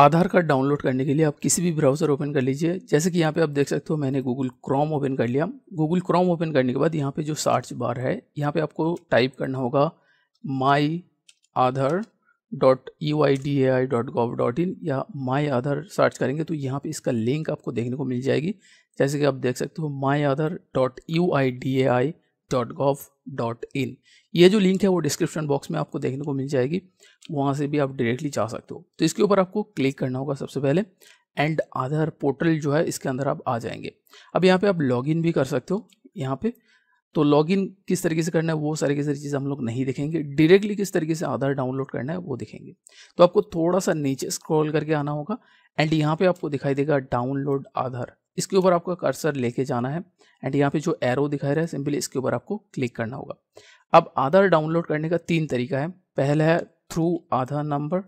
आधार card download करने के लिए आप किसी भी ब्राउज़र ओपन कर लीजिए जैसे कि यहाँ पे आप देख सकते हो मैंने गूगल क्रोम ओपन कर लिया गूगल क्रोम ओपन करने के बाद यहाँ पे जो सर्च बार है यहाँ पे आपको टाइप करना होगा my Aadhaar dot U I D A I dot gov dot in या माई आधार सर्च करेंगे तो यहाँ पे इसका लिंक आपको देखने को मिल जाएगी जैसे कि आप देख सकते हो my Aadhaar dot U I D A I dot gov dot in ये जो लिंक है वो डिस्क्रिप्शन बॉक्स में आपको देखने को मिल जाएगी वहाँ से भी आप डायरेक्टली जा सकते हो तो इसके ऊपर आपको क्लिक करना होगा सबसे पहले एंड आधार पोर्टल जो है इसके अंदर आप आ जाएंगे अब यहाँ पे आप लॉगिन भी कर सकते हो यहाँ पे तो लॉगिन किस तरीके से करना है वो सारी की सारी चीज़ हम लोग नहीं देखेंगे डायरेक्टली किस तरीके से आधार डाउनलोड करना है वो दिखेंगे तो आपको थोड़ा सा नीचे स्क्रॉल करके आना होगा एंड यहाँ पे आपको दिखाई देगा डाउनलोड आधार इसके ऊपर आपको कर्सर लेके जाना है एंड यहाँ पे जो एरो दिखाई रहा है सिंपली इसके ऊपर आपको क्लिक करना होगा अब आधार डाउनलोड करने का तीन तरीका है पहला है थ्रू आधार नंबर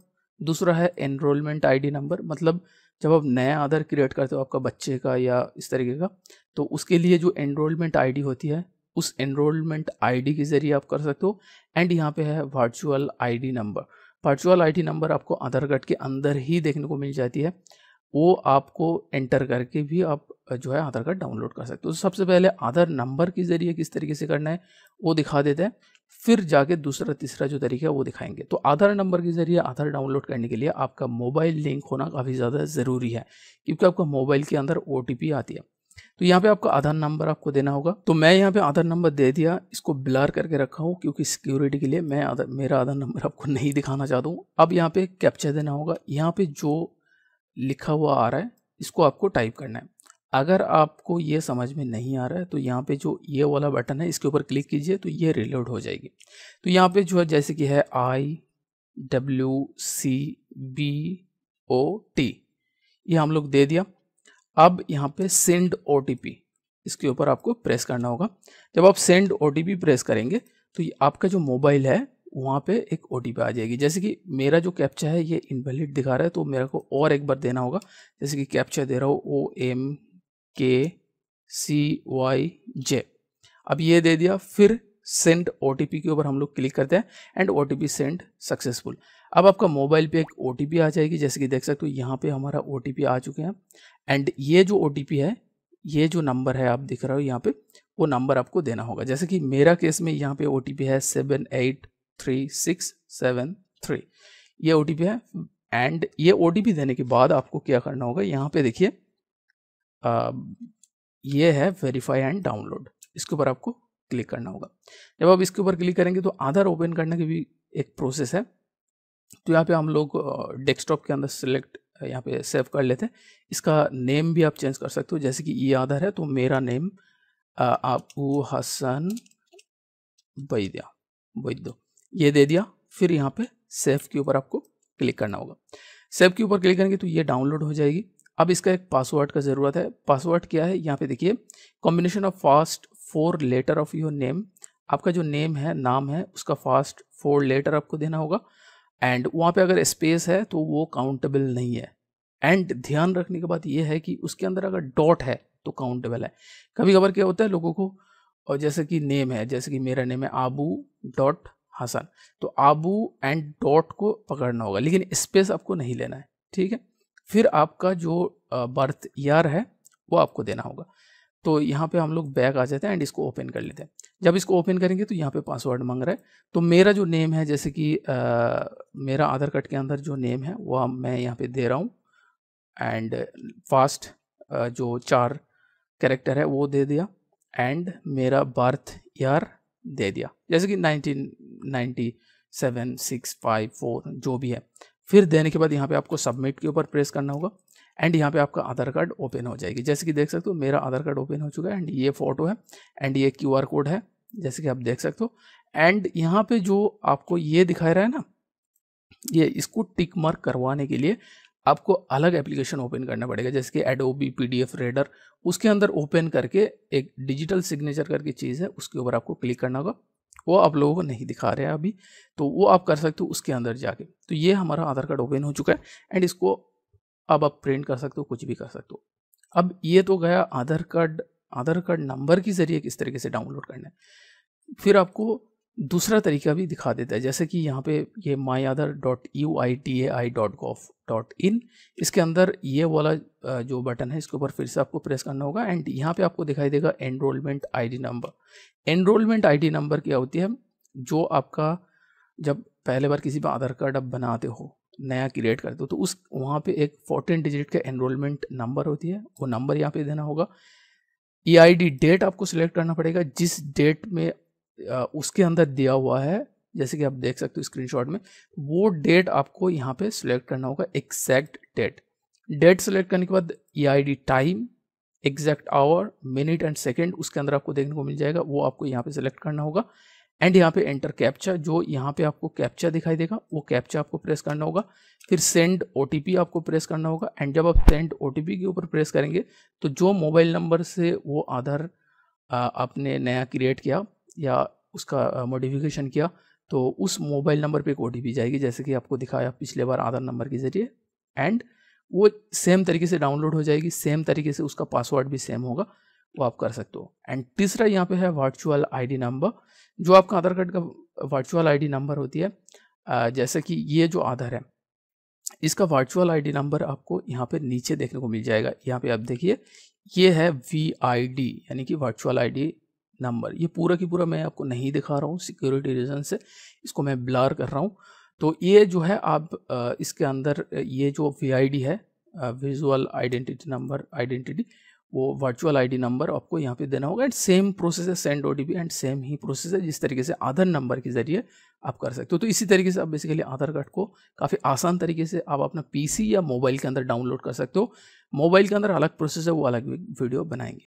दूसरा है एनरोलमेंट आईडी नंबर मतलब जब आप नया आधार क्रिएट करते हो आपका बच्चे का या इस तरीके का तो उसके लिए जो एनरोलमेंट आई होती है उस एनरोलमेंट आई के ज़रिए आप कर सकते हो एंड यहाँ पे है virtual I number virtual I number आपको आधार कार्ड के अंदर ही देखने को मिल जाती है वो आपको एंटर करके भी आप जो है आधार कार्ड डाउनलोड कर सकते हो तो सबसे पहले आधार नंबर के ज़रिए किस तरीके से करना है वो दिखा देते हैं फिर जाके दूसरा तीसरा जो तरीका है वो दिखाएंगे तो आधार नंबर के ज़रिए आधार डाउनलोड करने के लिए आपका मोबाइल लिंक होना काफ़ी ज़्यादा ज़रूरी है क्योंकि आपका मोबाइल के अंदर ओ आती है तो यहाँ पे आपका आधार नंबर आपको देना होगा तो मैं यहाँ पे आधार नंबर दे दिया इसको ब्लर करके रखा हूँ क्योंकि सिक्योरिटी के लिए मैं आधार मेरा आधार नंबर आपको नहीं दिखाना चाहता हूँ अब यहाँ पे कैप्चर देना होगा यहाँ पे जो लिखा हुआ आ रहा है इसको आपको टाइप करना है अगर आपको ये समझ में नहीं आ रहा है तो यहाँ पे जो ये वाला बटन है इसके ऊपर क्लिक कीजिए तो ये रिलोड हो जाएगी तो यहाँ पे जो है जैसे कि है I W C B O T ये हम लोग दे दिया अब यहाँ पे सेंड ओ टी पी इसके ऊपर आपको प्रेस करना होगा जब आप send O T P press करेंगे तो आपका जो मोबाइल है वहाँ पे एक ओ आ जाएगी जैसे कि मेरा जो कैप्चा है ये इनवैलिड दिखा रहा है तो मेरे को और एक बार देना होगा जैसे कि कैप्चा दे रहा हूँ ओ एम के सी वाई जे अब ये दे दिया फिर सेंड ओ के ऊपर हम लोग क्लिक करते हैं एंड ओ सेंड सक्सेसफुल अब आपका मोबाइल पे एक ओ आ जाएगी जैसे कि देख सकते हो यहाँ पे हमारा ओ आ चुके हैं एंड ये जो ओ है ये जो नंबर है आप दिख रहे हो यहाँ पे वो नंबर आपको देना होगा जैसे कि मेरा केस में यहाँ पे ओ है seven eight three six seven three ये ओ है एंड ये ओ देने के बाद आपको क्या करना होगा यहाँ पे देखिए ये है वेरीफाई एंड डाउनलोड इसके ऊपर आपको क्लिक करना होगा जब आप इसके ऊपर क्लिक करेंगे तो आधार ओपन करने की भी एक प्रोसेस है तो यहाँ पे हम लोग डेस्कटॉप के अंदर सेलेक्ट यहाँ पे सेव कर लेते हैं इसका नेम भी आप चेंज कर सकते हो जैसे कि ये आधार है तो मेरा नेम आबू हसन बैद्या बैद्यो ये दे दिया फिर यहाँ पे सेफ के ऊपर आपको क्लिक करना होगा सेव के ऊपर क्लिक करेंगे तो ये डाउनलोड हो जाएगी अब इसका एक पासवर्ड का ज़रूरत है पासवर्ड क्या है यहाँ पे देखिए combination of first four letter of your name आपका जो नेम है नाम है उसका फास्ट फोर लेटर आपको देना होगा एंड वहाँ पे अगर स्पेस है तो वो काउंटेबल नहीं है एंड ध्यान रखने की बात यह है कि उसके अंदर अगर डॉट है तो काउंटेबल है कभी कभार क्या होता है लोगों को और जैसे कि नेम है जैसे कि मेरा नेम है आबू डॉट हसन तो आबू एंड डॉट को पकड़ना होगा लेकिन स्पेस आपको नहीं लेना है ठीक है फिर आपका जो बर्थ ईयर है वो आपको देना होगा तो यहाँ पे हम लोग बैग आ जाते हैं एंड इसको ओपन कर लेते हैं जब इसको ओपन करेंगे तो यहाँ पे पासवर्ड मांग रहा है तो मेरा जो नेम है जैसे कि आ, मेरा आधार कार्ड के अंदर जो नेम है वो मैं यहाँ पे दे रहा हूँ एंड फास्ट जो चार कैरेक्टर है वो दे दिया एंड मेरा बर्थ ईयर दे दिया जैसे कि nineteen ninety seven six five four जो भी है फिर देने के बाद यहाँ पे आपको सबमिट के ऊपर प्रेस करना होगा एंड यहाँ पे आपका आधार कार्ड ओपन हो जाएगी जैसे कि देख सकते हो मेरा आधार कार्ड ओपन हो चुका है एंड ये फोटो है एंड ये क्यू कोड है जैसे कि आप देख सकते हो एंड यहाँ पे जो आपको ये दिखाई रहा है ना ये इसको टिक मार्क करवाने के लिए आपको अलग एप्लीकेशन ओपन करना पड़ेगा जैसे कि एडोबी पी डी रेडर उसके अंदर ओपन करके एक डिजिटल सिग्नेचर करके चीज़ है उसके ऊपर आपको क्लिक करना होगा वो आप लोगों को नहीं दिखा रहे हैं अभी तो वो आप कर सकते हो उसके अंदर जाके तो ये हमारा आधार कार्ड ओपन हो चुका है एंड इसको अब आप प्रिंट कर सकते हो कुछ भी कर सकते हो अब ये तो गया Aadhaar card Aadhaar card number के ज़रिए किस तरीके से डाउनलोड करना है फिर आपको दूसरा तरीका भी दिखा देता है जैसे कि यहाँ पे ये my Aadhaar dot U I D A I dot gov dot in इसके अंदर ये वाला जो बटन है इसके ऊपर फिर से आपको प्रेस करना होगा एंड यहाँ पे आपको दिखाई देगा enrolment ID number enrolment ID number क्या होती है जो आपका जब पहले बार किसी पर आधार कार्ड आप बनाते हो नया क्रिएट करते हो तो उस वहाँ पर एक फोर्टीन डिजिट का एनरोलमेंट नंबर होती है वो नंबर यहाँ पर देना होगा ई आई डी डेट आपको सिलेक्ट करना पड़ेगा जिस डेट में उसके अंदर दिया हुआ है जैसे कि आप देख सकते हो स्क्रीनशॉट में वो डेट आपको यहाँ पे सिलेक्ट करना होगा एग्जैक्ट डेट डेट सेलेक्ट करने के बाद E I D time exact hour minute and second उसके अंदर आपको देखने को मिल जाएगा वो आपको यहाँ पे सिलेक्ट करना होगा एंड यहाँ पे एंटर कैप्चा जो यहाँ पे आपको कैप्चा दिखाई देगा वो कैप्चा आपको प्रेस करना होगा फिर सेंड ओ आपको प्रेस करना होगा एंड जब आप सेंड ओ के ऊपर प्रेस करेंगे तो जो मोबाइल नंबर से वो आधार आपने नया क्रिएट किया या उसका मॉडिफिकेशन किया तो उस मोबाइल नंबर पे एक ओ जाएगी जैसे कि आपको दिखाया पिछले बार आधार नंबर के ज़रिए एंड वो सेम तरीके से डाउनलोड हो जाएगी सेम तरीके से उसका पासवर्ड भी सेम होगा वो आप कर सकते हो एंड तीसरा यहाँ पे है वर्चुअल आईडी नंबर जो आपका आधार कार्ड का वर्चुअल आईडी नंबर होती है जैसे कि ये जो आधार है इसका वर्चुअल आईडी नंबर आपको यहाँ पे नीचे देखने को मिल जाएगा यहाँ पे आप देखिए ये है वी आई डी यानी कि वर्चुअल आईडी नंबर ये पूरा की पूरा मैं आपको नहीं दिखा रहा हूँ सिक्योरिटी रीज़न से इसको मैं ब्लार कर रहा हूँ तो ये जो है आप इसके अंदर ये जो वी है विजुअल आइडेंटिटी नंबर आइडेंटिटी वो वर्चुअल आईडी नंबर आपको यहाँ पे देना होगा एंड सेम प्रोसेस है सेंड ओ एंड सेम ही प्रोसेस है जिस तरीके से आधार नंबर के ज़रिए आप कर सकते हो तो इसी तरीके से आप बेसिकली आधार कार्ड को काफ़ी आसान तरीके से आप अपना पीसी या मोबाइल के अंदर डाउनलोड कर सकते हो मोबाइल के अंदर अलग प्रोसेस है वो अलग वीडियो बनाएंगे